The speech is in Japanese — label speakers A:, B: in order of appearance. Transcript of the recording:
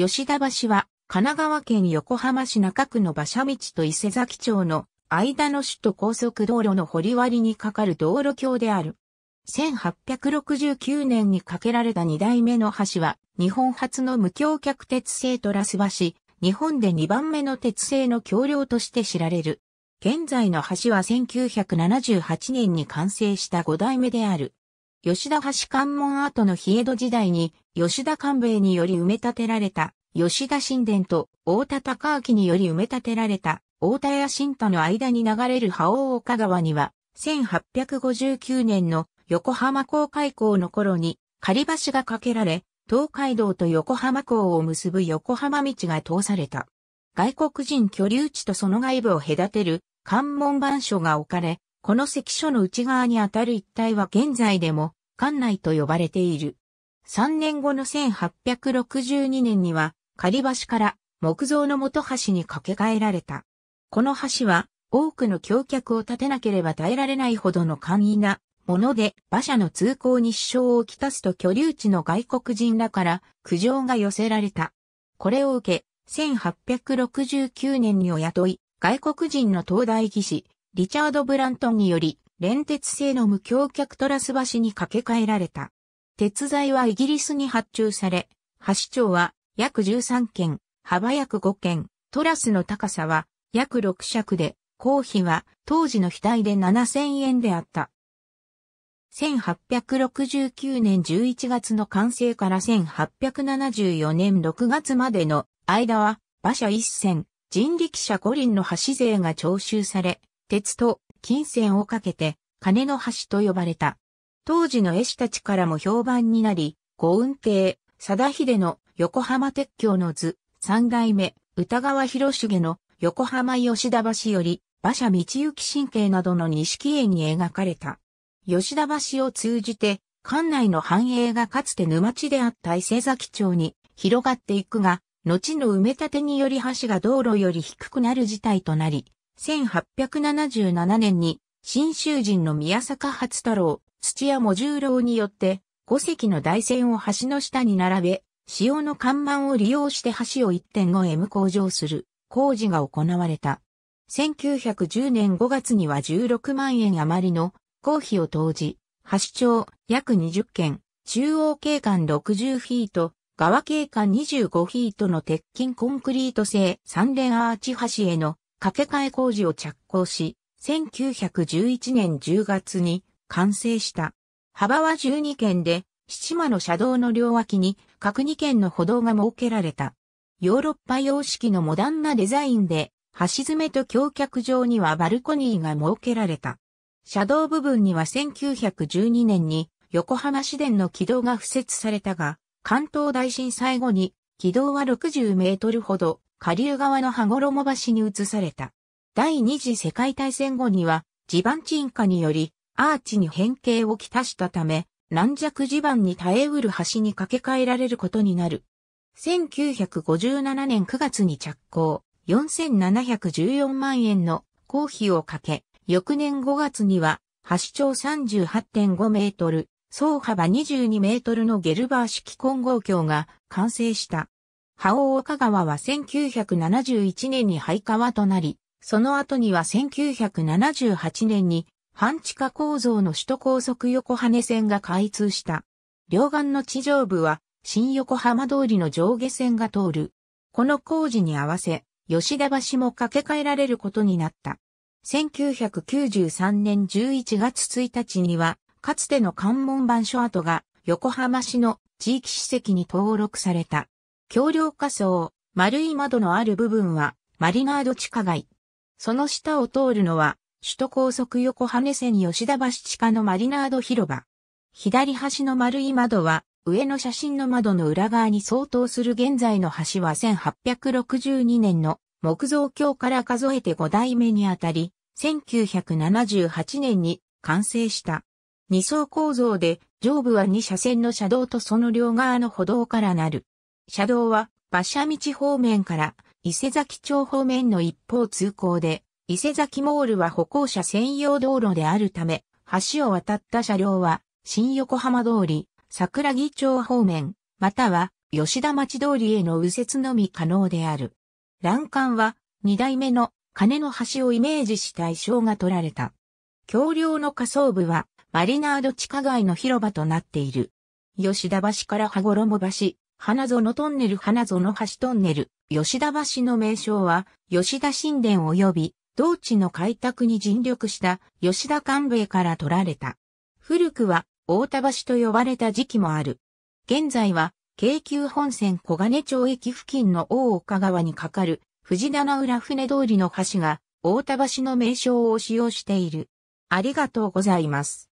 A: 吉田橋は、神奈川県横浜市中区の馬車道と伊勢崎町の間の首都高速道路のり割にかかる道路橋である。1869年に架けられた2代目の橋は、日本初の無橋脚鉄製トラス橋、日本で2番目の鉄製の橋梁として知られる。現在の橋は1978年に完成した5代目である。吉田橋関門跡の日江戸時代に、吉田官兵衛により埋め立てられた、吉田神殿と、大田隆明により埋め立てられた、大田や新田の間に流れる覇王岡川には、1859年の横浜港開港の頃に、仮橋が架けられ、東海道と横浜港を結ぶ横浜道が通された。外国人居留地とその外部を隔てる関門番所が置かれ、この関所の内側にあたる一帯は現在でも館内と呼ばれている。3年後の1862年には、仮橋から木造の元橋に架け替えられた。この橋は多くの橋脚を立てなければ耐えられないほどの簡易なもので馬車の通行に支障をきたすと居留地の外国人らから苦情が寄せられた。これを受け、1869年にお雇い、外国人の東大技師、リチャード・ブラントンにより、連鉄製の無橋脚トラス橋に架け替えられた。鉄材はイギリスに発注され、橋長は約13件、幅約5件、トラスの高さは約6尺で、公費は当時の額で7000円であった。1869年11月の完成から1874年6月までの間は馬車一線、人力車五輪の橋税が徴収され、鉄と金銭をかけて、金の橋と呼ばれた。当時の絵師たちからも評判になり、五雲亭、貞秀の横浜鉄橋の図、三代目、歌川広重の横浜吉田橋より、馬車道行神経などの錦絵に描かれた。吉田橋を通じて、館内の繁栄がかつて沼地であった伊勢崎町に広がっていくが、後の埋め立てにより橋が道路より低くなる事態となり、1877年に、新州人の宮坂初太郎、土屋も十郎によって、五隻の台船を橋の下に並べ、潮の看板を利用して橋を 1.5M 向上する工事が行われた。1910年5月には16万円余りの工費を投じ、橋長約20件、中央景観60フィート、側景観25フィートの鉄筋コンクリート製三連アーチ橋への掛け替え工事を着工し、1911年10月に完成した。幅は12軒で、七間の車道の両脇に各2軒の歩道が設けられた。ヨーロッパ様式のモダンなデザインで、橋詰めと橋脚上にはバルコニーが設けられた。車道部分には1912年に横浜市電の軌道が付設されたが、関東大震災後に軌道は60メートルほど下流側の羽衣橋に移された。第二次世界大戦後には地盤沈下によりアーチに変形をきたしたため、軟弱地盤に耐えうる橋に架け替えられることになる。1957年9月に着工、4714万円の公費をかけ、翌年5月には、橋長38.5メートル、総幅22メートルのゲルバー式混合橋が完成した。覇王岡川は1971年に廃川となり、その後には1978年に半地下構造の首都高速横羽線が開通した。両岸の地上部は新横浜通りの上下線が通る。この工事に合わせ、吉田橋も架け替えられることになった。1993年11月1日には、かつての関門板書跡が横浜市の地域史跡に登録された。橋梁下層、丸い窓のある部分は、マリナード地下街。その下を通るのは、首都高速横羽線吉田橋地下のマリナード広場。左端の丸い窓は、上の写真の窓の裏側に相当する現在の橋は1862年の木造橋から数えて5代目にあたり、1978年に完成した。二層構造で上部は二車線の車道とその両側の歩道からなる。車道は馬車道方面から伊勢崎町方面の一方通行で、伊勢崎モールは歩行者専用道路であるため、橋を渡った車両は、新横浜通り、桜木町方面、または吉田町通りへの右折のみ可能である。欄干は、二代目の金の橋をイメージした衣装が取られた。橋梁の下層部は、マリナード地下街の広場となっている。吉田橋から羽衣橋、花園トンネル花園橋トンネル、吉田橋の名称は、吉田神殿及び、同地の開拓に尽力した吉田官兵衛から取られた。古くは、大田橋と呼ばれた時期もある。現在は、京急本線小金町駅付近の大岡川に架かる、藤棚浦船通りの橋が、大田橋の名称を使用している。ありがとうございます。